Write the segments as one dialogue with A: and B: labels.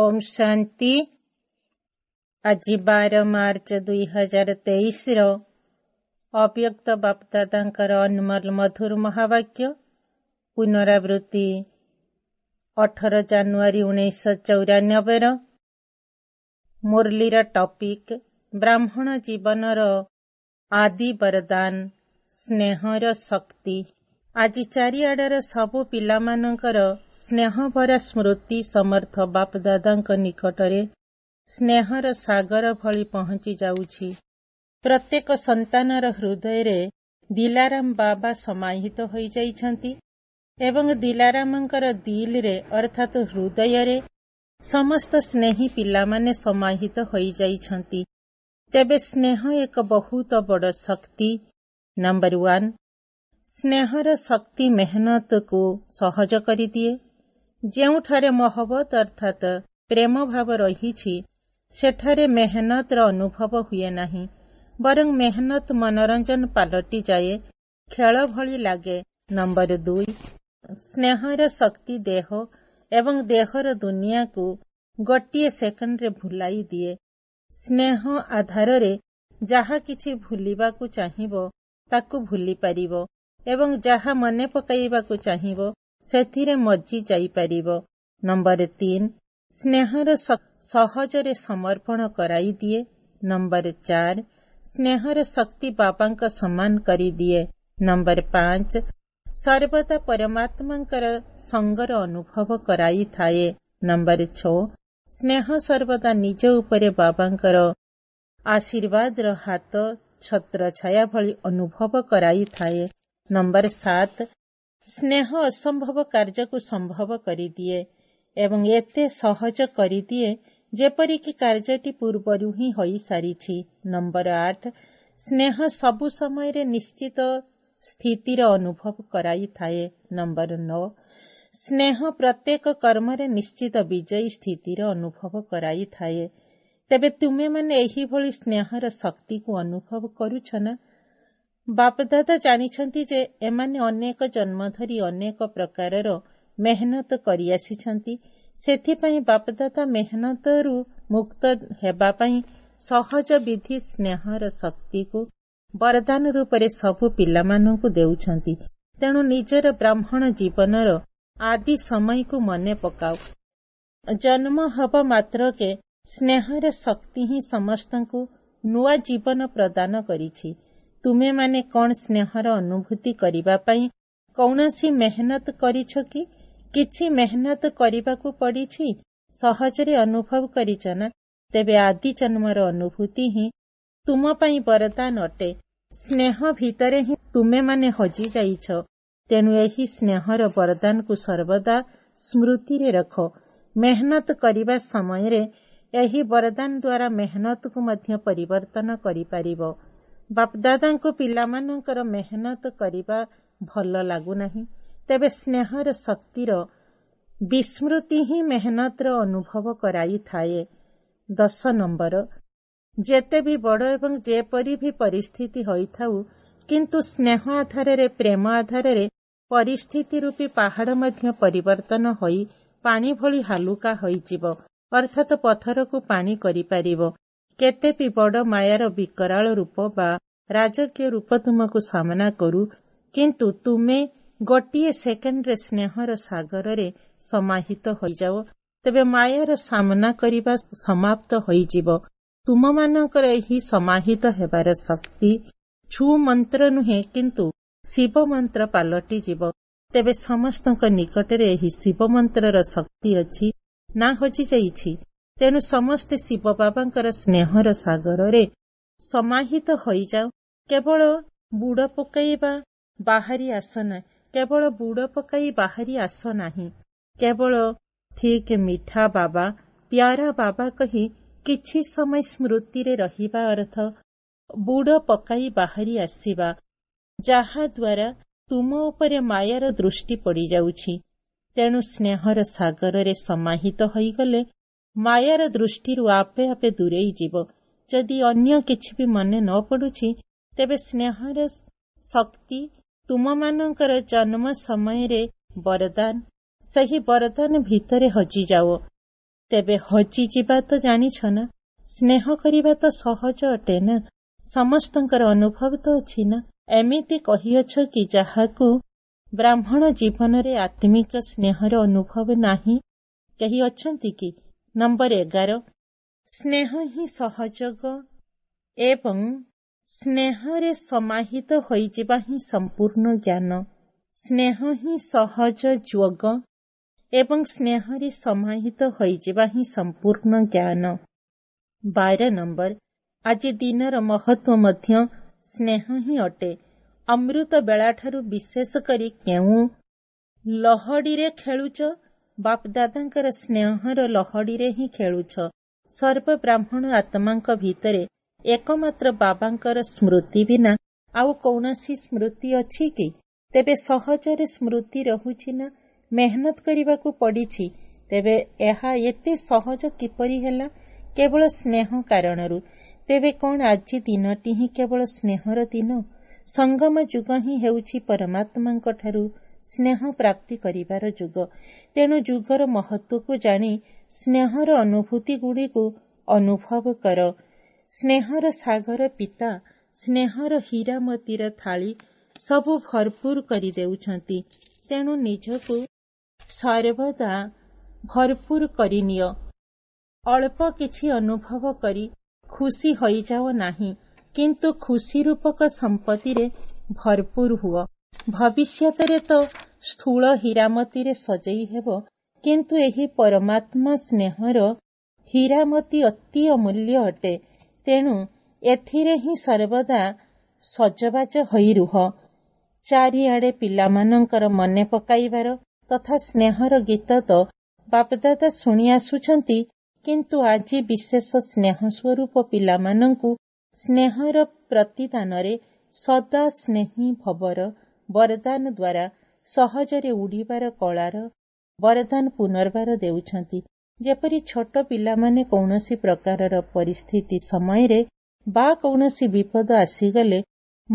A: ଓମ୍ ଶାନ୍ତି ଆଜି ବାର ମାର୍ଚ୍ଚ ଦୁଇହଜାର ତେଇଶର ଅବ୍ୟକ୍ତ ବାପଦାଦାଙ୍କର ଅନମଲ ମଧୁର ମହାବାକ୍ୟ ପୁନରାବୃତ୍ତି ଅଠର ଜାନୁଆରୀ ଉଣେଇଶହ ଚଉରାନବେର ମୁରଲୀର ଟପିକ୍ ବ୍ରାହ୍ମଣ ଜୀବନର ଆଦି ବରଦାନ ସ୍ନେହର ଶକ୍ତି ଆଜି ଚାରିଆଡ଼ର ସବୁ ପିଲାମାନଙ୍କର ସ୍ନେହଭରା ସ୍ମୃତି ସମର୍ଥ ବାପଦାଦାଙ୍କ ନିକଟରେ ସ୍ନେହର ସାଗର ଭଳି ପହଞ୍ଚି ଯାଉଛି ପ୍ରତ୍ୟେକ ସନ୍ତାନର ହୃଦୟରେ ଦିଲାରାମ ବାବା ସମାହିତ ହୋଇଯାଇଛନ୍ତି ଏବଂ ଦିଲାରାମଙ୍କର ଦିଲ୍ରେ ଅର୍ଥାତ୍ ହୃଦୟରେ ସମସ୍ତ ସ୍ନେହୀ ପିଲାମାନେ ସମାହିତ ହୋଇଯାଇଛନ୍ତି ତେବେ ସ୍ନେହ ଏକ ବହୁତ ବଡ଼ ଶକ୍ତି ନମ୍ବର ୱାନ୍ ସ୍ନେହର ଶକ୍ତି ମେହନତକୁ ସହଜ କରିଦିଏ ଯେଉଁଠାରେ ମହବତ ଅର୍ଥାତ୍ ପ୍ରେମ ଭାବ ରହିଛି ସେଠାରେ ମେହନତର ଅନୁଭବ ହୁଏ ନାହିଁ ବରଂ ମେହନତ ମନୋରଞ୍ଜନ ପାଲଟିଯାଏ ଖେଳ ଭଳି ଲାଗେ ନମ୍ବର ଦୁଇ ସ୍ନେହର ଶକ୍ତି ଦେହ ଏବଂ ଦେହର ଦୁନିଆକୁ ଗୋଟିଏ ସେକେଣ୍ଡରେ ଭୁଲାଇ ଦିଏ ସ୍ନେହ ଆଧାରରେ ଯାହା କିଛି ଭୁଲିବାକୁ ଚାହିଁବ ତାକୁ ଭୁଲିପାରିବ ଏବଂ ଯାହା ମନେ ପକାଇବାକୁ ଚାହିଁବ ସେଥିରେ ମଜି ଯାଇପାରିବ ନମ୍ବର ତିନି ସ୍ନେହର ସହଜରେ ସମର୍ପଣ କରାଇଦିଏ ନମ୍ବର ଚାରି ସ୍ନେହର ଶକ୍ତି ବାପାଙ୍କ ସମାନ କରିଦିଏ ନମ୍ବର ପାଞ୍ଚ ସର୍ବଦା ପରମାତ୍ମାଙ୍କର ସଙ୍ଗର ଅନୁଭବ କରାଇଥାଏ ନମ୍ବର ଛଅ ସ୍ନେହ ସର୍ବଦା ନିଜ ଉପରେ ବାବାଙ୍କର ଆଶୀର୍ବାଦର ହାତ ଛତ୍ରଛାୟା ଭଳି ଅନୁଭବ କରାଇଥାଏ ନମ୍ବର ସାତ ସ୍ନେହ ଅସମ୍ଭବ କାର୍ଯ୍ୟକୁ ସମ୍ଭବ କରିଦିଏ ଏବଂ ଏତେ ସହଜ କରିଦିଏ ଯେପରିକି କାର୍ଯ୍ୟଟି ପୂର୍ବରୁ ହିଁ ହୋଇସାରିଛି ନମ୍ବର ଆଠ ସ୍ନେହ ସବୁ ସମୟରେ ନିଶ୍ଚିତ ସ୍ଥିତିର ଅନୁଭବ କରାଇଥାଏ ନମ୍ବର ନଅ ସ୍ନେହ ପ୍ରତ୍ୟେକ କର୍ମରେ ନିଶ୍ଚିତ ବିଜୟୀ ସ୍ଥିତିର ଅନୁଭବ କରାଇଥାଏ ତେବେ ତୁମେମାନେ ଏହିଭଳି ସ୍ନେହର ଶକ୍ତିକୁ ଅନୁଭବ କରୁଛ ନା ବାପଦାଦା ଜାଣିଛନ୍ତି ଯେ ଏମାନେ ଅନେକ ଜନ୍ମ ଧରି ଅନେକ ପ୍ରକାରର ମେହନତ କରିଆସିଛନ୍ତି ସେଥିପାଇଁ ବାପଦାଦା ମେହନତରୁ ମୁକ୍ତ ହେବା ପାଇଁ ସହଜ ବିଧି ସ୍ନେହର ଶକ୍ତିକୁ ବରଦାନ ରୂପରେ ସବୁ ପିଲାମାନଙ୍କୁ ଦେଉଛନ୍ତି ତେଣୁ ନିଜର ବ୍ରାହ୍ମଣ ଜୀବନର ଆଦି ସମୟକୁ ମନେ ପକାଉ ଜନ୍ମ ହେବ ମାତ୍ରକେ ସ୍ନେହର ଶକ୍ତି ହିଁ ସମସ୍ତଙ୍କୁ ନୂଆ ଜୀବନ ପ୍ରଦାନ କରିଛି ତୁମେମାନେ କ'ଣ ସ୍ନେହର ଅନୁଭୂତି କରିବା ପାଇଁ କୌଣସି ମେହନତ କରିଛ କି କିଛି ମେହନତ କରିବାକୁ ପଡ଼ିଛି ସହଜରେ ଅନୁଭବ କରିଛ ନା ତେବେ ଆଦି ଜନ୍ମର ଅନୁଭୂତି ହିଁ ତୁମ ପାଇଁ ବରଦାନ ଅଟେ ସ୍ନେହ ଭିତରେ ହିଁ ତୁମେମାନେ ହଜିଯାଇଛ ତେଣୁ ଏହି ସ୍ନେହର ବରଦାନକୁ ସର୍ବଦା ସ୍ମୃତିରେ ରଖ ମେହନତ କରିବା ସମୟରେ ଏହି ବରଦାନ ଦ୍ୱାରା ମେହନତକୁ ମଧ୍ୟ ପରିବର୍ତ୍ତନ କରିପାରିବ ବାପଦାଦାଙ୍କୁ ପିଲାମାନଙ୍କର ମେହନତ କରିବା ଭଲ ଲାଗୁନାହିଁ ତେବେ ସ୍ନେହର ଶକ୍ତିର ବିସ୍ମୃତି ହିଁ ମେହନତର ଅନୁଭବ କରାଇଥାଏ ଦଶ ନମ୍ବର ଯେତେ ବି ବଡ଼ ଏବଂ ଯେପରି ବି ପରିସ୍ଥିତି ହୋଇଥାଉ କିନ୍ତୁ ସ୍ନେହ ଆଧାରରେ ପ୍ରେମ ଆଧାରରେ ପରିସ୍ଥିତି ରୂପୀ ପାହାଡ଼ ମଧ୍ୟ ପରିବର୍ତ୍ତନ ହୋଇ ପାଣି ଭଳି ହାଲୁକା ହୋଇଯିବ ଅର୍ଥାତ୍ ପଥରକୁ ପାଣି କରିପାରିବ କେତେ ବି ବଡ଼ ମାୟାର ବିକରାଳ ରୂପ ବା ରାଜକୀୟ ରୂପ ତୁମକୁ ସାମ୍ନା କରୁ କିନ୍ତୁ ତୁମେ ଗୋଟିଏ ସେକେଣ୍ଡରେ ସ୍ନେହର ସାଗରରେ ସମାହିତ ହୋଇଯାଉ ତେବେ ମାୟାର ସାମ୍ନା କରିବା ସମାପ୍ତ ହୋଇଯିବ ତୁମମାନଙ୍କର ଏହି ସମାହିତ ହେବାର ଶକ୍ତି ଛୁ ମନ୍ତ୍ର ନୁହେଁ କିନ୍ତୁ ଶିବ ମନ୍ତ୍ର ପାଲଟିଯିବ ତେବେ ସମସ୍ତଙ୍କ ନିକଟରେ ଏହି ଶିବ ମନ୍ତ୍ରର ଶକ୍ତି ଅଛି ନା ହଜିଯାଇଛି ତେଣୁ ସମସ୍ତେ ଶିବ ବାବାଙ୍କର ସ୍ନେହର ସାଗରରେ ସମାହିତ ହୋଇଯାଉ କେବଳ ବୁଡ଼ ପକାଇବା ବାହାରି ଆସ ନା କେବଳ ବୁଡ଼ ପକାଇ ବାହାରି ଆସ ନାହିଁ କେବଳ ଠିକ୍ ମିଠା ବାବା ପ୍ୟାରା ବାବା କହି କିଛି ସମୟ ସ୍ମୃତିରେ ରହିବା ଅର୍ଥ ବୁଡ଼ ପକାଇ ବାହାରି ଆସିବା ଯାହାଦ୍ୱାରା ତୁମ ଉପରେ ମାୟାର ଦୃଷ୍ଟି ପଡ଼ିଯାଉଛି ତେଣୁ ସ୍ନେହର ସାଗରରେ ସମାହିତ ହୋଇଗଲେ ମାୟାର ଦୃଷ୍ଟିରୁ ଆପେ ଆପେ ଦୂରେଇ ଯିବ ଯଦି ଅନ୍ୟ କିଛି ବି ମନେ ନ ପଡ଼ୁଛି ତେବେ ସ୍ନେହର ଶକ୍ତି ତୁମମାନଙ୍କର ଜନ୍ମ ସମୟରେ ବରଦାନ ସେହି ବରଦାନ ଭିତରେ ହଜିଯାଉ ତେବେ ହଜିଯିବା ତ ଜାଣିଛ ନା ସ୍ନେହ କରିବା ତ ସହଜ ଅଟେ ନା ସମସ୍ତଙ୍କର ଅନୁଭବ ତ ଅଛି ନା ଏମିତି କହିଅଛ କି ଯାହାକୁ ବ୍ରାହ୍ମଣ ଜୀବନରେ ଆତ୍ମିକ ସ୍ନେହର ଅନୁଭବ ନାହିଁ କେହି ଅଛନ୍ତି କି ନମ୍ବର ଏଗାର ସ୍ନେହ ହିଁ ସହଯୋଗ ଏବଂ ସ୍ନେହରେ ସମାହିତ ହୋଇଯିବା ହିଁ ସମ୍ପୂର୍ଣ୍ଣ ଜ୍ଞାନ ସ୍ନେହ ହିଁ ସହଜ ଯୋଗ ଏବଂ ସ୍ନେହରେ ସମାହିତ ହୋଇଯିବା ହିଁ ସମ୍ପୂର୍ଣ୍ଣ ଜ୍ଞାନ ବାର ନମ୍ବର ଆଜି ଦିନର ମହତ୍ଵ ମଧ୍ୟ ସ୍ନେହ ହିଁ ଅଟେ ଅମୃତ ବେଳାଠାରୁ ବିଶେଷ କରି କେଉଁ ଲହଡ଼ିରେ ଖେଳୁଛ ବାପଦାଦାଙ୍କର ସ୍ନେହର ଲହଡ଼ିରେ ହିଁ ଖେଳୁଛ ସର୍ବବ୍ରାହ୍ମଣ ଆତ୍ମାଙ୍କ ଭିତରେ ଏକମାତ୍ର ବାବାଙ୍କର ସ୍ମୃତି ବିନା ଆଉ କୌଣସି ସ୍ମୃତି ଅଛି କି ତେବେ ସହଜରେ ସ୍ମୃତି ରହୁଛି ନା ମେହନତ କରିବାକୁ ପଡ଼ିଛି ତେବେ ଏହା ଏତେ ସହଜ କିପରି ହେଲା କେବଳ ସ୍ନେହ କାରଣରୁ ତେବେ କ'ଣ ଆଜି ଦିନଟି ହିଁ କେବଳ ସ୍ନେହର ଦିନ ସଙ୍ଗମ ଯୁଗ ହିଁ ହେଉଛି ପରମାତ୍ମାଙ୍କଠାରୁ ସ୍ନେହ ପ୍ରାପ୍ତି କରିବାର ଯୁଗ ତେଣୁ ଯୁଗର ମହତ୍ତ୍ୱକୁ ଜାଣି ସ୍ନେହର ଅନୁଭୂତିଗୁଡ଼ିକୁ ଅନୁଭବ କର ସ୍ନେହର ସାଗର ପିତା ସ୍ନେହର ହୀରାମତିର ଥାଳି ସବୁ ଭରପୁର କରିଦେଉଛନ୍ତି ତେଣୁ ନିଜକୁ ସର୍ବଦା ଭରପୁର କରିନିଅ ଅଳ୍ପ କିଛି ଅନୁଭବ କରି ଖୁସି ହୋଇଯାଅ ନାହିଁ କିନ୍ତୁ ଖୁସି ରୂପକ ସମ୍ପତ୍ତିରେ ଭରପୁର ହୁଅ ଭବିଷ୍ୟତରେ ତ ସ୍ଥୂଳ ହୀରାମତିରେ ସଜେଇ ହେବ କିନ୍ତୁ ଏହି ପରମାତ୍ମା ସ୍ନେହର ହୀରାମତି ଅତି ଅମୂଲ୍ୟ ଅଟେ ତେଣୁ ଏଥିରେ ହିଁ ସର୍ବଦା ସଜବାଜ ହୋଇ ରୁହ ଚାରିଆଡ଼େ ପିଲାମାନଙ୍କର ମନେ ପକାଇବାର ତଥା ସ୍ନେହର ଗୀତ ତ ବାପଦାଦା ଶୁଣି ଆସୁଛନ୍ତି କିନ୍ତୁ ଆଜି ବିଶେଷ ସ୍ନେହ ସ୍ୱରୂପ ପିଲାମାନଙ୍କୁ ସ୍ନେହର ପ୍ରତିଦାନରେ ସଦା ସ୍ନେହୀ ଭବର ବରଦାନ ଦ୍ୱାରା ସହଜରେ ଉଡ଼ିବାର କଳାର ବରଦାନ ପୁନର୍ବାର ଦେଉଛନ୍ତି ଯେପରି ଛୋଟ ପିଲାମାନେ କୌଣସି ପ୍ରକାରର ପରିସ୍ଥିତି ସମୟରେ ବା କୌଣସି ବିପଦ ଆସିଗଲେ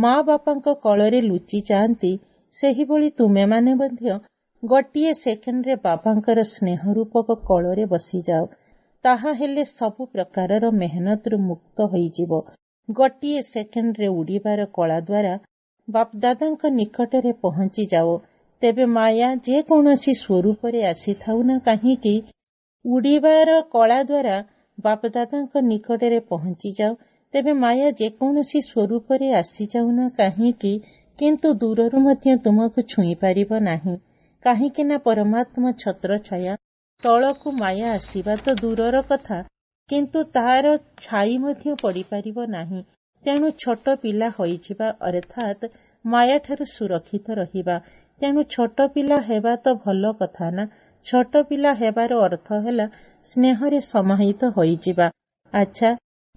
A: ମା ବାପାଙ୍କ କଳରେ ଲୁଚି ଯାଆନ୍ତି ସେହିଭଳି ତୁମେମାନେ ମଧ୍ୟ ଗୋଟିଏ ସେକେଣ୍ଡରେ ବାପାଙ୍କର ସ୍ନେହ ରୂପକ କଳରେ ବସିଯାଅ ତାହା ହେଲେ ସବୁ ପ୍ରକାରର ମେହନତରୁ ମୁକ୍ତ ହୋଇଯିବ ଗୋଟିଏ ସେକେଣ୍ଡରେ ଉଡ଼ିବାର କଳା ଦ୍ୱାରା ବାପଦାଦାଙ୍କ ନିକଟରେ ପହଞ୍ଚିଯାଅ ତେବେ ମାୟା ଯେକୌଣସି ସ୍ୱରୂପରେ ଆସିଥାଉ ନା କାହିଁକି ଉଡ଼ିବାର କଳା ଦ୍ୱାରା ବାପଦାଦାଙ୍କ ନିକଟରେ ପହଞ୍ଚିଯାଉ ତେବେ ମାୟା ଯେକୌଣସି ସ୍ୱରୂପରେ ଆସିଯାଉ ନା କାହିଁକି କିନ୍ତୁ ଦୂରରୁ ମଧ୍ୟ ତୁମକୁ ଛୁଇଁ ପାରିବ ନାହିଁ କାହିଁକି ନା ପରମାତ୍ମା ଛତ୍ର ଛାୟା ତଳକୁ ମାୟା ଆସିବା ତ ଦୂରର କଥା କିନ୍ତୁ ତାହାର ଛାଇ ମଧ୍ୟ ପଡ଼ିପାରିବ ନାହିଁ ତେଣୁ ଛୋଟ ପିଲା ହୋଇଯିବା ଅର୍ଥାତ୍ ମାୟାଠାରୁ ସୁରକ୍ଷିତ ରହିବା ତେଣୁ ଛୋଟ ପିଲା ହେବା ତ ଭଲ କଥା ନା ଛୋଟ ପିଲା ହେବାର ଅର୍ଥ ହେଲା ସ୍ନେହରେ ସମାହିତ ହୋଇଯିବା ଆଚ୍ଛା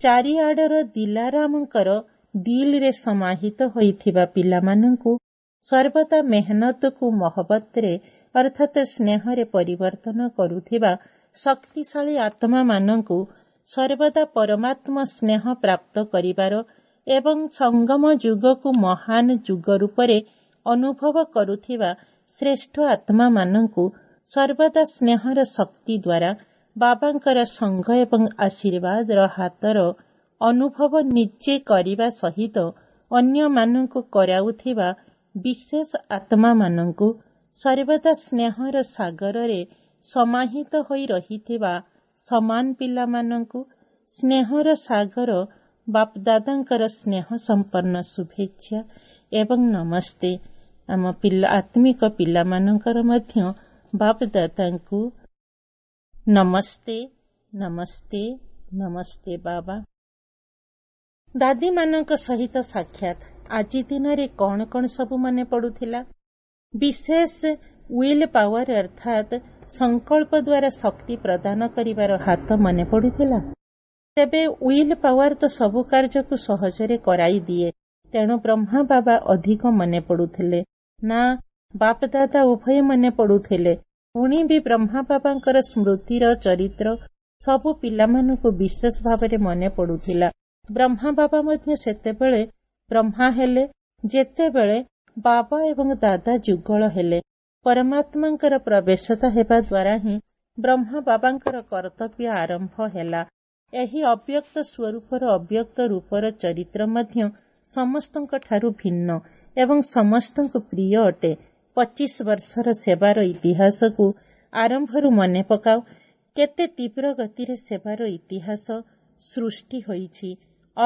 A: ଚାରିଆଡ଼ର ଦିଲାରାମଙ୍କର ଦିଲ୍ରେ ସମାହିତ ହୋଇଥିବା ପିଲାମାନଙ୍କୁ ସର୍ବଦା ମେହନତକୁ ମହବତରେ ଅର୍ଥାତ୍ ସ୍ନେହରେ ପରିବର୍ତ୍ତନ କରୁଥିବା ଶକ୍ତିଶାଳୀ ଆତ୍ମାମାନଙ୍କୁ ସର୍ବଦା ପରମାତ୍ମା ସ୍ନେହ ପ୍ରାପ୍ତ କରିବାର ଏବଂ ସଙ୍ଗମ ଯୁଗକୁ ମହାନ ଯୁଗ ରୂପରେ ଅନୁଭବ କରୁଥିବା ଶ୍ରେଷ୍ଠ ଆତ୍ମାମାନଙ୍କୁ ସର୍ବଦା ସ୍ନେହର ଶକ୍ତି ଦ୍ୱାରା ବାବାଙ୍କର ସଂଘ ଏବଂ ଆଶୀର୍ବାଦର ହାତର ଅନୁଭବ ନିଜେ କରିବା ସହିତ ଅନ୍ୟମାନଙ୍କୁ କରାଉଥିବା ବିଶେଷ ଆତ୍ମାମାନଙ୍କୁ ସର୍ବଦା ସ୍ନେହର ସାଗରରେ ସମାହିତ ହୋଇ ରହିଥିବା ସମାନ ପିଲାମାନଙ୍କୁ ସ୍ନେହର ସାଗର ବାପଦାଦାଙ୍କର ସ୍ନେହ ସମ୍ପନ୍ନ ଶୁଭେଚ୍ଛା ଏବଂ ନମସ୍ତେ ଆମ ଆତ୍ମିକ ପିଲାମାନଙ୍କର ମଧ୍ୟ ବାପଦାଦାଙ୍କୁ ନମସ୍ତେ ନମସ୍ତେ ନମସ୍ତେ ବାବା ଦାଦୀମାନଙ୍କ ସହିତ ସାକ୍ଷାତ ଆଜି ଦିନରେ କ'ଣ କ'ଣ ସବୁ ମନେ ପଡ଼ୁଥିଲା ବିଶେଷ ୱିଲ୍ ପାୱାର ଅର୍ଥାତ୍ ସଂକଳ୍ପ ଦ୍ୱାରା ଶକ୍ତି ପ୍ରଦାନ କରିବାର ହାତ ମନେ ପଡ଼ୁଥିଲା ତେବେ ୱିଲ୍ ପାୱାର ତ ସବୁ କାର୍ଯ୍ୟକୁ ସହଜରେ କରାଇ ଦିଏ ତେଣୁ ବ୍ରହ୍ମା ବାବା ଅଧିକ ମନେ ପଡ଼ୁଥିଲେ ନା ବାପଦାଦା ଉଭୟ ମନେ ପଡ଼ୁଥିଲେ ପୁଣି ବି ବ୍ରହ୍ମା ବାବାଙ୍କର ସ୍ମୃତିର ଚରିତ୍ର ସବୁ ପିଲାମାନଙ୍କୁ ବିଶେଷ ଭାବରେ ମନେ ପଡ଼ୁଥିଲା ବ୍ରହ୍ମା ବାବା ମଧ୍ୟ ସେତେବେଳେ ବ୍ରହ୍ମା ହେଲେ ଯେତେବେଳେ ବାବା ଏବଂ ଦାଦା ଯୁଗଳ ହେଲେ ପରମାତ୍ମାଙ୍କର ପ୍ରବେଶତା ହେବା ଦ୍ୱାରା ହିଁ ବ୍ରହ୍ମା ବାବାଙ୍କର କର୍ତ୍ତବ୍ୟ ଆରମ୍ଭ ହେଲା ଏହି ଅବ୍ୟକ୍ତ ସ୍ୱରୂପର ଅବ୍ୟକ୍ତ ରୂପର ଚରିତ୍ର ମଧ୍ୟ ସମସ୍ତଙ୍କଠାରୁ ଭିନ୍ନ ଏବଂ ସମସ୍ତଙ୍କ ପ୍ରିୟ ଅଟେ ପଚିଶ ବର୍ଷର ସେବାର ଇତିହାସକୁ ଆରମ୍ଭରୁ ମନେ ପକାଉ କେତେ ତୀବ୍ର ଗତିରେ ସେବାର ଇତିହାସ ସୃଷ୍ଟି ହୋଇଛି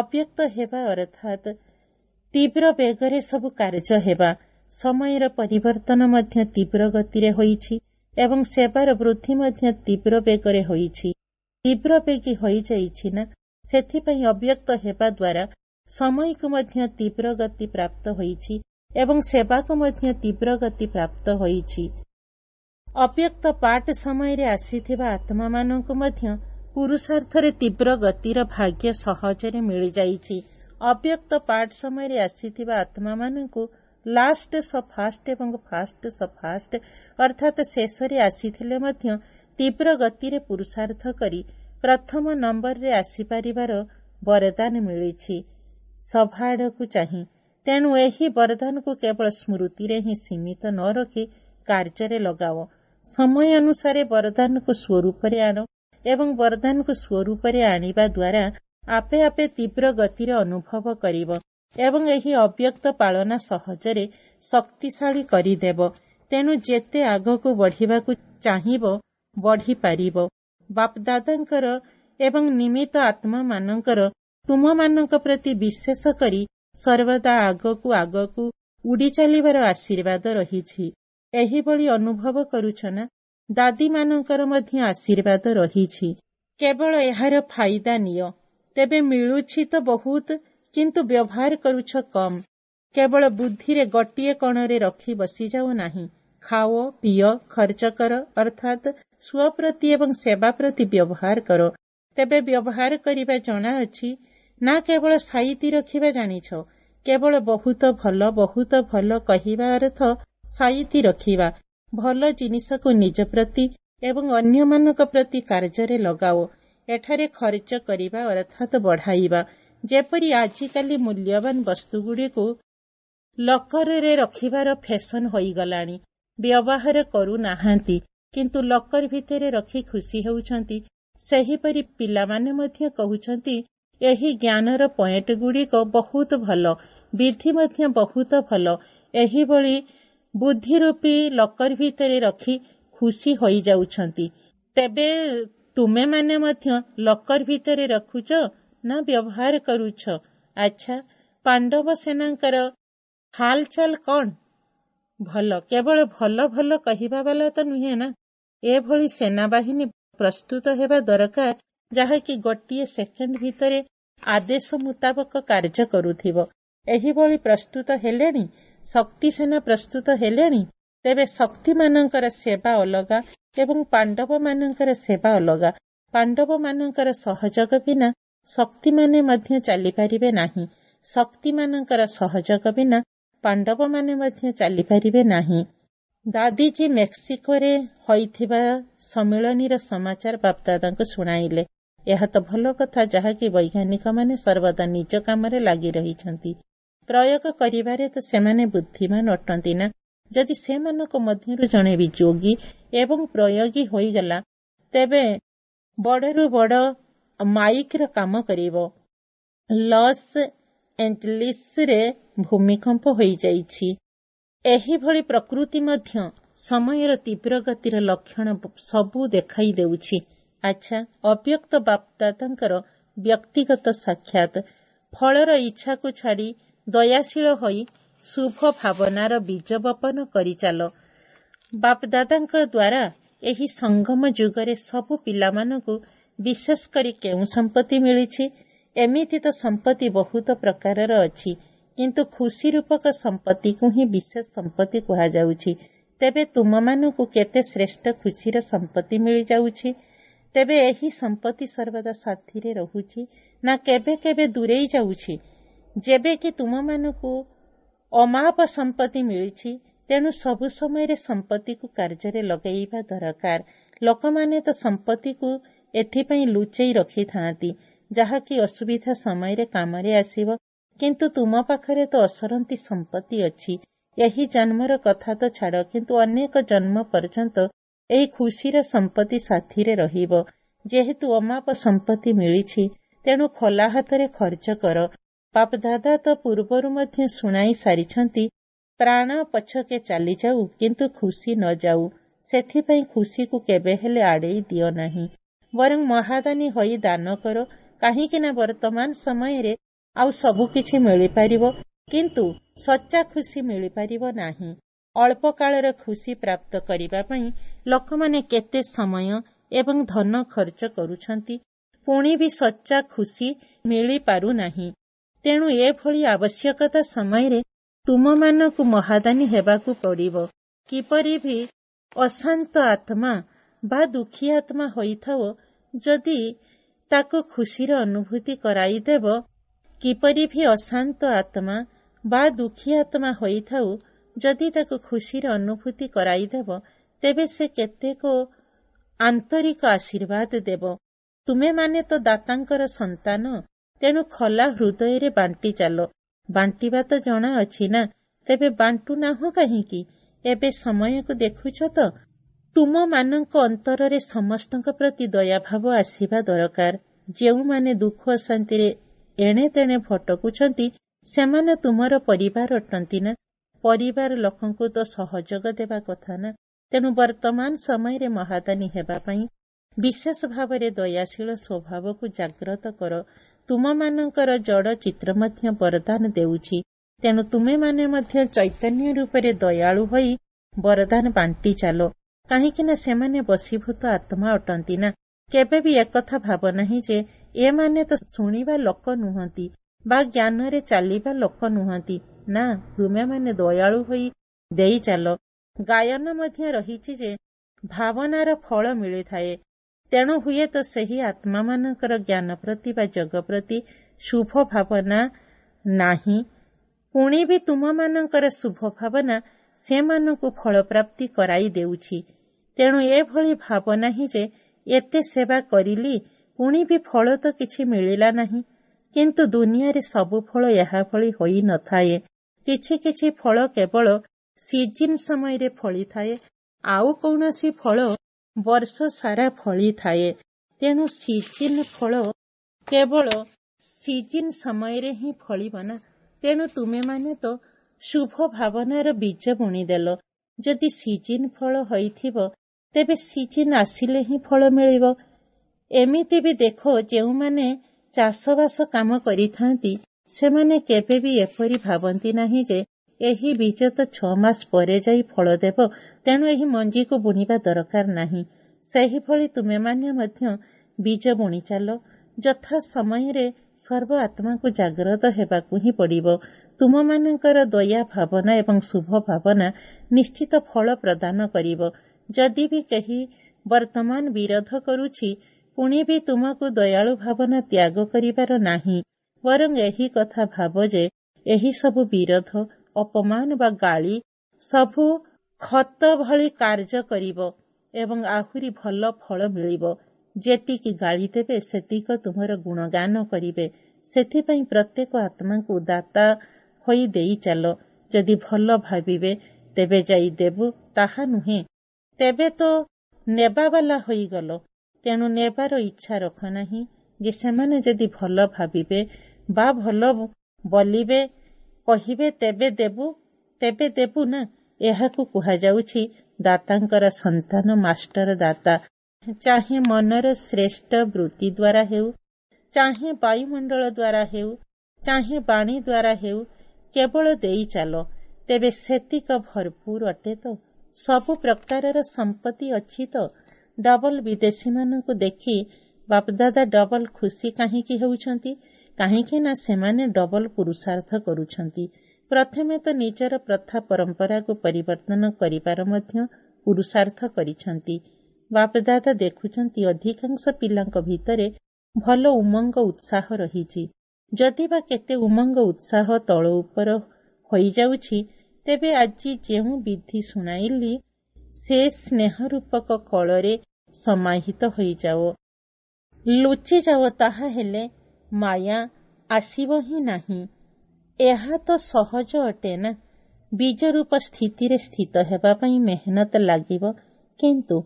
A: ଅବ୍ୟକ୍ତ ହେବା ଅର୍ଥାତ୍ ତୀବ୍ର ବେଗରେ ସବୁ କାର୍ଯ୍ୟ ହେବା ସମୟର ପରିବର୍ତ୍ତନ ମଧ୍ୟ ତୀବ୍ର ଗତିରେ ହୋଇଛି ଏବଂ ସେବାର ବୃଦ୍ଧି ମଧ୍ୟ ତୀବ୍ର ବେଗରେ ହୋଇଛି ତୀବ୍ରବେଗୀ ହୋଇଯାଇଛି ନା ସେଥିପାଇଁ ଅବ୍ୟକ୍ତ ହେବା ଦ୍ୱାରା ସମୟକୁ ମଧ୍ୟ ତୀବ୍ର ଗତି ପ୍ରାପ୍ତ ହୋଇଛି ଏବଂ ସେବାକୁ ମଧ୍ୟ ତୀବ୍ର ଗତି ପ୍ରାପ୍ତ ହୋଇଛି ଅବ୍ୟକ୍ତ ପାଠ ସମୟରେ ଆସିଥିବା ଆତ୍ମାମାନଙ୍କୁ ମଧ୍ୟ ପୁରୁଷାର୍ଥରେ ତୀବ୍ର ଗତିର ଭାଗ୍ୟ ସହଜରେ ମିଳିଯାଇଛି ଅବ୍ୟକ୍ତ ପାଠ ସମୟରେ ଆସିଥିବା ଆତ୍ମାମାନଙ୍କୁ ଲାଷ୍ଟ ସ ଫାଷ୍ଟ ଏବଂ ଫାଷ୍ଟ ସ ଫାଷ୍ଟ ଅର୍ଥାତ୍ ଶେଷରେ ଆସିଥିଲେ ମଧ୍ୟ ତୀବ୍ର ଗତିରେ ପୁରୁଷାର୍ଥ କରି ପ୍ରଥମ ନମ୍ବରରେ ଆସିପାରିବାର ବରଦାନ ମିଳିଛି ସଭା ଆଡ଼କୁ ଚାହିଁ ତେଣୁ ଏହି ବରଦାନକୁ କେବଳ ସ୍କୃତିରେ ହିଁ ସୀମିତ ନ ରଖି କାର୍ଯ୍ୟରେ ଲଗାଅ ସମୟ ଅନୁସାରେ ବରଦାନକୁ ସ୍ୱରୂପରେ ଆଣ ଏବଂ ବରଦାନକୁ ସ୍ୱରୂପରେ ଆଣିବା ଦ୍ୱାରା ଆପେ ଆପେ ତୀବ୍ର ଗତିରେ ଅନୁଭବ କରିବ ଏବଂ ଏହି ଅବ୍ୟକ୍ତ ପାଳନା ସହଜରେ ଶକ୍ତିଶାଳୀ କରିଦେବ ତେଣୁ ଯେତେ ଆଗକୁ ବଢ଼ିବାକୁ ଚାହିଁବ ବଢ଼ିପାରିବ ବାପଦାଦାଙ୍କର ଏବଂ ନିମିତ ଆତ୍ମାମାନଙ୍କର ତୁମମାନଙ୍କ ପ୍ରତି ବିଶେଷ କରି ସର୍ବଦା ଆଗକୁ ଆଗକୁ ଉଡ଼ି ଚାଲିବାର ଆଶୀର୍ବାଦ ରହିଛି ଏହିଭଳି ଅନୁଭବ କରୁଛ ନା ଦାଦୀମାନଙ୍କର ମଧ୍ୟ ଆଶୀର୍ବାଦ ରହିଛି କେବଳ ଏହାର ଫାଇଦା ନିଅ ତେବେ ମିଳୁଛି ତ ବହୁତ କିନ୍ତୁ ବ୍ୟବହାର କରୁଛ କମ୍ କେବଳ ବୁଦ୍ଧିରେ ଗୋଟିଏ କଣରେ ରଖି ବସିଯାଉ ନାହିଁ ଖାଅ ପିଅ ଖର୍ଚ୍ଚ କର ଅର୍ଥାତ୍ ସ୍ୱ ପ୍ରତି ଏବଂ ସେବା ପ୍ରତି ବ୍ୟବହାର କର ତେବେ ବ୍ୟବହାର କରିବା ଜଣାଅଛି ନା କେବଳ ସାଇତି ରଖିବା ଜାଣିଛ କେବଳ ବହୁତ ଭଲ ବହୁତ ଭଲ କହିବା ଅର୍ଥ ସାଇତି ରଖିବା ଭଲ ଜିନିଷକୁ ନିଜ ପ୍ରତି ଏବଂ ଅନ୍ୟମାନଙ୍କ ପ୍ରତି କାର୍ଯ୍ୟରେ ଲଗାଓ ଏଠାରେ ଖର୍ଚ୍ଚ କରିବା ଅର୍ଥାତ୍ ବଢ଼ାଇବା ଯେପରି ଆଜିକାଲି ମୂଲ୍ୟବାନ ବସ୍ତୁଗୁଡ଼ିକୁ ଲକରରେ ରଖିବାର ଫ୍ୟାସନ ହୋଇଗଲାଣି ବ୍ୟବହାର କରୁନାହାନ୍ତି କିନ୍ତୁ ଲକର ଭିତରେ ରଖି ଖୁସି ହେଉଛନ୍ତି ସେହିପରି ପିଲାମାନେ ମଧ୍ୟ କହୁଛନ୍ତି ଏହି ଜ୍ଞାନର ପଏଣ୍ଟ ଗୁଡ଼ିକ ବହୁତ ଭଲ ବିଧି ମଧ୍ୟ ବହୁତ ଭଲ ଏହିଭଳି ବୁଦ୍ଧି ରୂପୀ ଲକର ଭିତରେ ରଖି ଖୁସି ହୋଇଯାଉଛନ୍ତି ତେବେ ତୁମେମାନେ ମଧ୍ୟ ଲକର ଭିତରେ ରଖୁଛ ନା ବ୍ୟବହାର କରୁଛ ଆଚ୍ଛା ପାଣ୍ଡବ ସେନାଙ୍କର ହାଲଚାଲ କ'ଣ ଭଲ କେବଳ ଭଲ ଭଲ କହିବା ବାଲା ତ ନୁହେଁ ନା ଏଭଳି ସେନାବାହିନୀ ପ୍ରସ୍ତୁତ ହେବା ଦରକାର ଯାହାକି ଗୋଟିଏ ସେକେଣ୍ଡ ଭିତରେ ଆଦେଶ ମୁତାବକ କାର୍ଯ୍ୟ କରୁଥିବ ଏହିଭଳି ପ୍ରସ୍ତୁତ ହେଲେଣି ଶକ୍ତି ସେନା ପ୍ରସ୍ତୁତ ହେଲେଣି ତେବେ ଶକ୍ତିମାନଙ୍କର ସେବା ଅଲଗା ଏବଂ ପାଣ୍ଡବମାନଙ୍କର ସେବା ଅଲଗା ପାଣ୍ଡବମାନଙ୍କର ସହଯୋଗ ବିନା ଶକ୍ତିମାନେ ମଧ୍ୟ ଚାଲିପାରିବେ ନାହିଁ ଶକ୍ତିମାନଙ୍କର ସହଯୋଗ ବିନା ପାଣ୍ଡବମାନେ ମଧ୍ୟ ଚାଲିପାରିବେ ନାହିଁ ଦାଦିଜୀ ମେକ୍ସିକୋରେ ହୋଇଥିବା ସମ୍ମିଳନୀର ସମାଚାର ବାପଦାଦାଙ୍କୁ ଶୁଣାଇଲେ ଏହା ତ ଭଲ କଥା ଯାହାକି ବୈଜ୍ଞାନିକମାନେ ସର୍ବଦା ନିଜ କାମରେ ଲାଗି ରହିଛନ୍ତି ପ୍ରୟୋଗ କରିବାରେ ତ ସେମାନେ ବୁଦ୍ଧିମାନ ଅଟନ୍ତି ନା ଯଦି ସେମାନଙ୍କ ମଧ୍ୟରୁ ଜଣେ ବି ଯୋଗୀ ଏବଂ ପ୍ରୟୋଗୀ ହୋଇଗଲା ତେବେ ବଡ଼ରୁ ବଡ଼ ମାଇକ୍ର କାମ କରିବ ଲସ୍ ଏଞ୍ଜଲିସ୍ରେ ଭୂମିକମ୍ପ ହୋଇଯାଇଛି ଏହିଭଳି ପ୍ରକୃତି ମଧ୍ୟ ସମୟର ତୀବ୍ର ଗତିର ଲକ୍ଷଣ ସବୁ ଦେଖାଇ ଦେଉଛି ଆଚ୍ଛା ଅବ୍ୟକ୍ତ ବାପଦାତାଙ୍କର ବ୍ୟକ୍ତିଗତ ସାକ୍ଷାତ ଫଳର ଇଚ୍ଛାକୁ ଛାଡ଼ି ଦୟାଶୀଳ ହୋଇ ଶୁଭ ଭାବନାର ବୀଜ ବପନ କରିଚାଲ ବାପଦାଦାଙ୍କ ଦ୍ୱାରା ଏହି ସଙ୍ଗମ ଯୁଗରେ ସବୁ ପିଲାମାନଙ୍କୁ ବିଶେଷ କରି କେଉଁ ସମ୍ପତ୍ତି ମିଳିଛି ଏମିତି ତ ସମ୍ପତ୍ତି ବହୁତ ପ୍ରକାରର ଅଛି କିନ୍ତୁ ଖୁସି ରୂପକ ସମ୍ପତ୍ତିକୁ ହିଁ ବିଶେଷ ସମ୍ପତ୍ତି କୁହାଯାଉଛି ତେବେ ତୁମମାନଙ୍କୁ କେତେ ଶ୍ରେଷ୍ଠ ଖୁସିର ସମ୍ପତ୍ତି ମିଳିଯାଉଛି ତେବେ ଏହି ସମ୍ପତ୍ତି ସର୍ବଦା ସାଥିରେ ରହୁଛି ନା କେବେ କେବେ ଦୂରେଇ ଯାଉଛି ଯେବେକି ତୁମମାନଙ୍କୁ ଅମାପ ସମ୍ପତ୍ତି ମିଳୁଛି ତେଣୁ ସବୁ ସମୟରେ ସମ୍ପତ୍ତିକୁ କାର୍ଯ୍ୟରେ ଲଗାଇବା ଦରକାର ଲୋକମାନେ ତ ସମ୍ପତ୍ତିକୁ ଏଥିପାଇଁ ଲୁଚେଇ ରଖିଥାନ୍ତି ଯାହାକି ଅସୁବିଧା ସମୟରେ କାମରେ ଆସିବ କିନ୍ତୁ ତୁମ ପାଖରେ ତ ଅସରନ୍ତି ସମ୍ପତ୍ତି ଅଛି ଏହି ଜନ୍ମର କଥା ତ ଛାଡ଼ କିନ୍ତୁ ଅନେକ ଜନ୍ମ ପର୍ଯ୍ୟନ୍ତ ଏହି ଖୁସିର ସମ୍ପତ୍ତି ସାଥିରେ ରହିବ ଯେହେତୁ ଅମାପ ସମ୍ପତ୍ତି ମିଳିଛି ତେଣୁ ଖୋଲା ହାତରେ ଖର୍ଚ୍ଚ କର ବାପଦାଦା ତ ପୂର୍ବରୁ ମଧ୍ୟ ଶୁଣାଇ ସାରିଛନ୍ତି ପ୍ରାଣ ପଛକେ ଚାଲିଯାଉ କିନ୍ତୁ ଖୁସି ନ ଯାଉ ସେଥିପାଇଁ ଖୁସିକୁ କେବେ ହେଲେ ଆଡ଼େଇ ଦିଅ ନାହିଁ ବରଂ ମହାଦାନୀ ହୋଇ ଦାନ କର କାହିଁକିନା ବର୍ତ୍ତମାନ ସମୟରେ ଆଉ ସବୁକିଛି ମିଳିପାରିବ କିନ୍ତୁ ସଚ୍ଚା ଖୁସି ମିଳିପାରିବ ନାହିଁ ଅଳ୍ପ କାଳର ଖୁସି ପ୍ରାପ୍ତ କରିବା ପାଇଁ ଲୋକମାନେ କେତେ ସମୟ ଏବଂ ଧନ ଖର୍ଚ୍ଚ କରୁଛନ୍ତି ପୁଣି ବି ସଚ୍ଚା ଖୁସି ମିଳିପାରୁ ନାହିଁ ତେଣୁ ଏଭଳି ଆବଶ୍ୟକତା ସମୟରେ ତୁମମାନଙ୍କୁ ମହାଦାନୀ ହେବାକୁ ପଡ଼ିବ କିପରି ବି ଅଶାନ୍ତ ଆତ୍ମା ବା ଦୁଃଖୀ ଆତ୍ମା ହୋଇଥାଉ ଯଦି ତାକୁ ଖୁସିର ଅନୁଭୂତି କରାଇଦେବ କିପରି ବି ଅଶାନ୍ତ ଆତ୍ମା ବା ଦୁଃଖୀ ଆତ୍ମା ହୋଇଥାଉ ଯଦି ତାକୁ ଖୁସିର ଅନୁଭୂତି କରାଇଦେବ ତେବେ ସେ କେତେକ ଆନ୍ତରିକ ଆଶୀର୍ବାଦ ଦେବ ତୁମେମାନେ ତ ଦାତାଙ୍କର ସନ୍ତାନ ତେଣୁ ଖଲା ହୃଦୟରେ ବାଣ୍ଟି ଚାଲ ବାଣ୍ଟିବା ତ ଜଣା ଅଛି ନା ତେବେ ବାଣ୍ଟୁ ନାହୁଁ କାହିଁକି ଏବେ ସମୟକୁ ଦେଖୁଛ ତ ତୁମମାନଙ୍କ ଅନ୍ତରରେ ସମସ୍ତଙ୍କ ପ୍ରତି ଦୟାଭାବ ଆସିବା ଦରକାର ଯେଉଁମାନେ ଦୁଃଖ ଅଶାନ୍ତିରେ ଏଣେ ତେଣେ ଭଟକୁଛନ୍ତି ସେମାନେ ତୁମର ପରିବାର ଅଟନ୍ତି ନା ପରିବାର ଲୋକଙ୍କୁ ତ ସହଯୋଗ ଦେବା କଥା ନା ତେଣୁ ବର୍ତ୍ତମାନ ସମୟରେ ମହାଦାନୀ ହେବା ପାଇଁ ବିଶେଷ ଭାବରେ ଦୟାଶୀଳ ସ୍ୱଭାବକୁ ଜାଗ୍ରତ କର ତୁମମାନଙ୍କର ଜଡ଼ ଚିତ୍ର ମଧ୍ୟ ବରଦାନ ଦେଉଛି ତେଣୁ ତୁମେମାନେ ମଧ୍ୟ ଚୈତନ୍ୟ ରୂପରେ ଦୟାଳୁ ହୋଇ ବରଦାନ ବାଣ୍ଟି ଚାଲ କାହିଁକିନା ସେମାନେ ବସିଭୂତ ଆତ୍ମା ଅଟନ୍ତି ନା କେବେ ବି ଏକଥା ଭାବ ନାହିଁ ଯେ ଏମାନେ ତ ଶୁଣିବା ଲୋକ ନୁହନ୍ତି ବା ଜ୍ଞାନରେ ଚାଲିବା ଲୋକ ନୁହନ୍ତି ନା ତୁମେମାନେ ଦୟାଳୁ ହୋଇ ଦେଇଚାଲ ଗାୟନ ମଧ୍ୟ ରହିଛି ଯେ ଭାବନାର ଫଳ ମିଳିଥାଏ ତେଣୁ ହୁଏତ ସେହି ଆତ୍ମାମାନଙ୍କର ଜ୍ଞାନ ପ୍ରତି ବା ଜଗ ପ୍ରତି ଶୁଭ ଭାବନା ନାହିଁ ପୁଣି ବି ତୁମମାନଙ୍କର ଶୁଭ ଭାବନା ସେମାନଙ୍କୁ ଫଳପ୍ରାପ୍ତି କରାଇ ଦେଉଛି ତେଣୁ ଏଭଳି ଭାବନା ହିଁ ଯେ ଏତେ ସେବା କରିଲି ପୁଣି ବି ଫଳ ତ କିଛି ମିଳିଲା ନାହିଁ କିନ୍ତୁ ଦୁନିଆରେ ସବୁ ଫଳ ଏହା ଭଳି ହୋଇନଥାଏ କିଛି କିଛି ଫଳ କେବଳ ସିଜିନ୍ ସମୟରେ ଫଳିଥାଏ ଆଉ କୌଣସି ଫଳ ବର୍ଷ ସାରା ଫଳିଥାଏ ତେଣୁ ସିଜିନ୍ ଫଳ କେବଳ ସିଜିନ୍ ସମୟରେ ହିଁ ଫଳିବ ନା ତେଣୁ ତୁମେମାନେ ତ ଶୁଭ ଭାବନାର ବୀଜ ବୁଣିଦେଲ ଯଦି ସିଜିନ୍ ଫଳ ହୋଇଥିବ ତେବେ ସିଜିନ୍ ଆସିଲେ ହିଁ ଫଳ ମିଳିବ ଏମିତି ବି ଦେଖ ଯେଉଁମାନେ ଚାଷବାସ କାମ କରିଥାନ୍ତି ସେମାନେ କେବେ ବି ଏପରି ଭାବନ୍ତି ନାହିଁ ଯେ ଏହି ବୀଜ ତ ଛଅ ମାସ ପରେ ଯାଇ ଫଳ ଦେବ ତେଣୁ ଏହି ମଞ୍ଜିକୁ ବୁଣିବା ଦରକାର ନାହିଁ ସେହିଭଳି ତୁମେମାନେ ମଧ୍ୟ ବୀଜ ବୁଣି ଚାଲ ଯଥା ସମୟରେ ସର୍ବ ଆତ୍ମାକୁ ଜାଗ୍ରତ ହେବାକୁ ହିଁ ପଡ଼ିବ ତୁମମାନଙ୍କର ଦୟା ଭାବନା ଏବଂ ଶୁଭ ଭାବନା ନିଶ୍ଚିତ ଫଳ ପ୍ରଦାନ କରିବ ଯଦି ବି କେହି ବର୍ତ୍ତମାନ ବିରୋଧ କରୁଛି ପୁଣି ବି ତୁମକୁ ଦୟାଳୁ ଭାବନା ତ୍ୟାଗ କରିବାର ନାହିଁ ବରଂ ଏହି କଥା ଭାବ ଯେ ଏହିସବୁ ବିରୋଧ ଅପମାନ ବା ଗାଳି ସବୁ ଖତ ଭଳି କାର୍ଯ୍ୟ କରିବ ଏବଂ ଆହୁରି ଭଲ ଫଳ ମିଳିବ ଯେତିକି ଗାଳି ଦେବେ ସେତିକ ତୁମର ଗୁଣଗାନ କରିବେ ସେଥିପାଇଁ ପ୍ରତ୍ୟେକ ଆତ୍ମାଙ୍କୁ ଦାତା ହୋଇ ଦେଇଚାଲ ଯଦି ଭଲ ଭାବିବେ ତେବେ ଯାଇ ଦେବୁ ତାହା ନୁହେଁ ତେବେ ତ ନେବାବାଲା ହୋଇଗଲ ତେଣୁ ନେବାର ଇଚ୍ଛା ରଖ ନାହିଁ ଯେ ସେମାନେ ଯଦି ଭଲ ଭାବିବେ ବା ଭଲ ବୋଲିବେ କହିବେ ତେବେ ଦେବୁ ତେବେ ଦେବୁ ନା ଏହାକୁ କୁହାଯାଉଛି ଦାତାଙ୍କର ସନ୍ତାନ ମାଷ୍ଟର ଦାତା ଚାହେଁ ମନର ଶ୍ରେଷ୍ଠ ବୃତ୍ତି ଦ୍ୱାରା ହେଉ ଚାହେଁ ବାୟୁମଣ୍ଡଳ ଦ୍ୱାରା ହେଉ ଚାହେଁ ବାଣୀ ଦ୍ୱାରା ହେଉ କେବଳ ଦେଇ ଚାଲ ତେବେ ସେତିକ ଭରପୁର ଅଟେ ତ ସବୁ ପ୍ରକାରର ସମ୍ପତ୍ତି ଅଛି ତ ଡବଲ ବିଦେଶୀମାନଙ୍କୁ ଦେଖି ବାପଦାଦା ଡବଲ ଖୁସି କାହିଁକି ହେଉଛନ୍ତି କାହିଁକି ନା ସେମାନେ ଡବଲ ପୁରୁଷାର୍ଥ କରୁଛନ୍ତି ପ୍ରଥମେ ତ ନିଜର ପ୍ରଥା ପରମ୍ପରାକୁ ପରିବର୍ତ୍ତନ କରିବାର ମଧ୍ୟ ପୁରୁଷାର୍ଥ କରିଛନ୍ତି ବାପଦାଦା ଦେଖୁଛନ୍ତି ଅଧିକାଂଶ ପିଲାଙ୍କ ଭିତରେ ଭଲ ଉମଙ୍ଗ ଉତ୍ସାହ ରହିଛି ଯଦି ବା କେତେ ଉମଙ୍ଗ ଉତ୍ସାହ ତଳ ଉପର ହୋଇଯାଉଛି ତେବେ ଆଜି ଯେଉଁ ବିଧି ଶୁଣାଇଲି ସେ ସ୍ନେହ ରୂପକ କଳରେ ସମାହିତ ହୋଇଯାଅ ଲୁଚିଯାଅ ତାହା ହେଲେ ମାୟା ଆସିବ ହିଁ ନାହିଁ ଏହା ତ ସହଜ ଅଟେ ନା ରୂପ ସ୍ଥିତିରେ ସ୍ଥିତ ହେବା ପାଇଁ ମେହନତ ଲାଗିବ କିନ୍ତୁ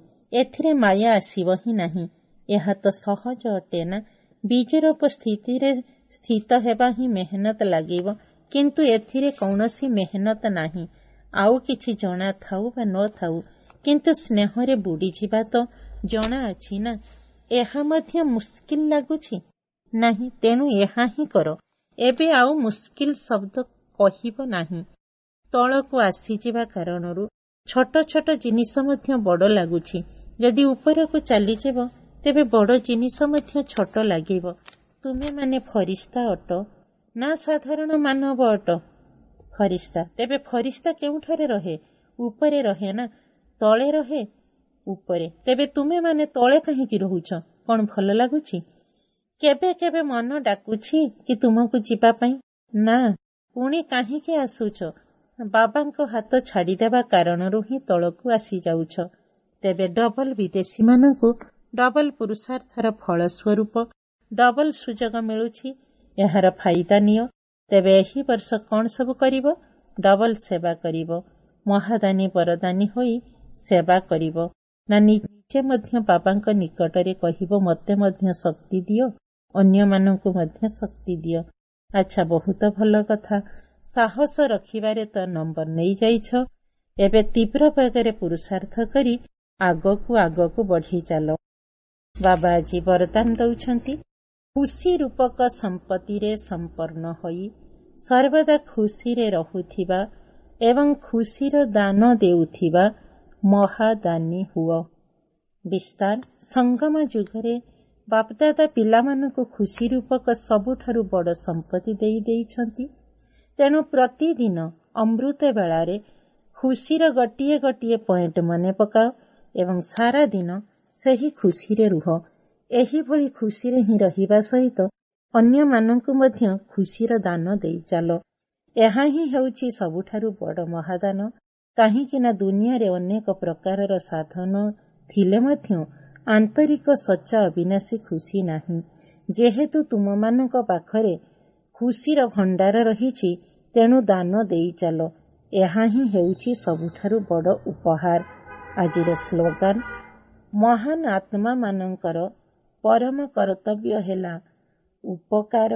A: ଏଥିରେ ମାୟା ଆସିବ ହିଁ ନାହିଁ ଏହା ତ ସହଜ ଅଟେ ନା ରୂପ ସ୍ଥିତିରେ ସ୍ଥିତ ହେବା ହିଁ ମେହନତ ଲାଗିବ କିନ୍ତୁ ଏଥିରେ କୌଣସି ମେହନତ ନାହିଁ ଆଉ କିଛି ଜଣାଥାଉ ବା ନଥାଉ କିନ୍ତୁ ସ୍ନେହରେ ବୁଡ଼ିଯିବା ତ ଜଣା ଅଛି ନା ଏହା ମଧ୍ୟ ମୁସ୍କିଲ ଲାଗୁଛି ନାହିଁ ତେଣୁ ଏହା ହିଁ କର ଏବେ ଆଉ ମୁସ୍କିଲ ଶବ୍ଦ କହିବ ନାହିଁ ତଳକୁ ଆସିଯିବା କାରଣରୁ ଛୋଟ ଛୋଟ ଜିନିଷ ମଧ୍ୟ ବଡ଼ ଲାଗୁଛି ଯଦି ଉପରକୁ ଚାଲିଯିବ ତେବେ ବଡ଼ ଜିନିଷ ମଧ୍ୟ ଛୋଟ ଲାଗିବ ତୁମେମାନେ ଫରିସ୍ତା ଅଟ ନା ସାଧାରଣ ମାନବ ଅଟ ଫରିସ୍ତା ତେବେ ଫରିସ୍ତା କେଉଁଠାରେ ରହେ ଉପରେ ରହେ ନା ତଳେ ରହେ ଉପରେ ତେବେ ତୁମେମାନେ ତଳେ କାହିଁକି ରହୁଛ କ'ଣ ଭଲ ଲାଗୁଛି କେବେ କେବେ ମନ ଡାକୁଛି କି ତୁମକୁ ଯିବା ପାଇଁ ନା ପୁଣି କାହିଁକି ଆସୁଛ ବାବାଙ୍କ ହାତ ଛାଡ଼ିଦେବା କାରଣରୁ ହିଁ ତଳକୁ ଆସିଯାଉଛ ତେବେ ଡବଲ ବିଦେଶୀମାନଙ୍କୁ ଡବଲ ପୁରୁଷାର୍ଥର ଫଳସ୍ୱରୂପ ଡବଲ ସୁଯୋଗ ମିଳୁଛି ଏହାର ଫାଇଦା ନିଅ ତେବେ ଏହି ବର୍ଷ କ'ଣ ସବୁ କରିବ ଡବଲ ସେବା କରିବ ମହାଦାନୀ ବରଦାନୀ ହୋଇ ସେବା କରିବ ନା ନିଜେ ମଧ୍ୟ ବାବାଙ୍କ ନିକଟରେ କହିବ ମୋତେ ମଧ୍ୟ ଶକ୍ତି ଦିଅ ଅନ୍ୟମାନଙ୍କୁ ମଧ୍ୟ ଶକ୍ତି ଦିଅ ଆଚ୍ଛା ବହୁତ ଭଲ କଥା ସାହସ ରଖିବାରେ ତ ନମ୍ବର ନେଇଯାଇଛ ଏବେ ତୀବ୍ର ବେଗରେ ପୁରୁଷାର୍ଥ କରି ଆଗକୁ ଆଗକୁ ବଢ଼ି ଚାଲ ବାବା ଆଜି ବରଦାନ ଦେଉଛନ୍ତି ଖୁସି ରୂପକ ସମ୍ପତ୍ତିରେ ସମ୍ପନ୍ନ ହୋଇ ସର୍ବଦା ଖୁସିରେ ରହୁଥିବା ଏବଂ ଖୁସିର ଦାନ ଦେଉଥିବା ମହାଦାନୀ ହୁଅ ବିସ୍ତାର ସଙ୍ଗମ ଯୁଗରେ ବାପଦାଦା ପିଲାମାନଙ୍କୁ ଖୁସି ରୂପକ ସବୁଠାରୁ ବଡ଼ ସମ୍ପତ୍ତି ଦେଇ ଦେଇଛନ୍ତି ତେଣୁ ପ୍ରତିଦିନ ଅମୃତ ବେଳାରେ ଖୁସିର ଗୋଟିଏ ଗୋଟିଏ ପଏଣ୍ଟ ମନେ ପକାଅ ଏବଂ ସାରା ଦିନ ସେହି ଖୁସିରେ ରୁହ ଏହିଭଳି ଖୁସିରେ ହିଁ ରହିବା ସହିତ ଅନ୍ୟମାନଙ୍କୁ ମଧ୍ୟ ଖୁସିର ଦାନ ଦେଇ ଚାଲ ଏହା ହିଁ ହେଉଛି ସବୁଠାରୁ ବଡ଼ ମହାଦାନ କାହିଁକିନା ଦୁନିଆରେ ଅନେକ ପ୍ରକାରର ସାଧନ ଥିଲେ ମଧ୍ୟ ଆନ୍ତରିକ ସଚ୍ଚା ଅବିନାଶୀ ଖୁସି ନାହିଁ ଯେହେତୁ ତୁମମାନଙ୍କ ପାଖରେ ଖୁସିର ଭଣ୍ଡାର ରହିଛି ତେଣୁ ଦାନ ଦେଇ ଚାଲ ଏହା ହିଁ ହେଉଛି ସବୁଠାରୁ ବଡ଼ ଉପହାର ଆଜିର ସ୍ଲୋଗାନ ମହାନ ଆତ୍ମାମାନଙ୍କର ପରମ କର୍ତ୍ତବ୍ୟ ହେଲା ଉପକାର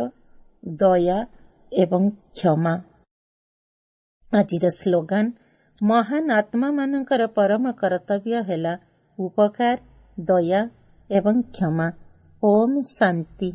A: ଦୟା ଏବଂ କ୍ଷମା ଆଜିର ସ୍ଲୋଗାନ ମହାନ ଆତ୍ମାମାନଙ୍କର ପରମ କର୍ତ୍ତବ୍ୟ ହେଲା ଉପକାର ଦୟା ଏବଂ କ୍ଷମା ଓମ୍ ଶାନ୍ତି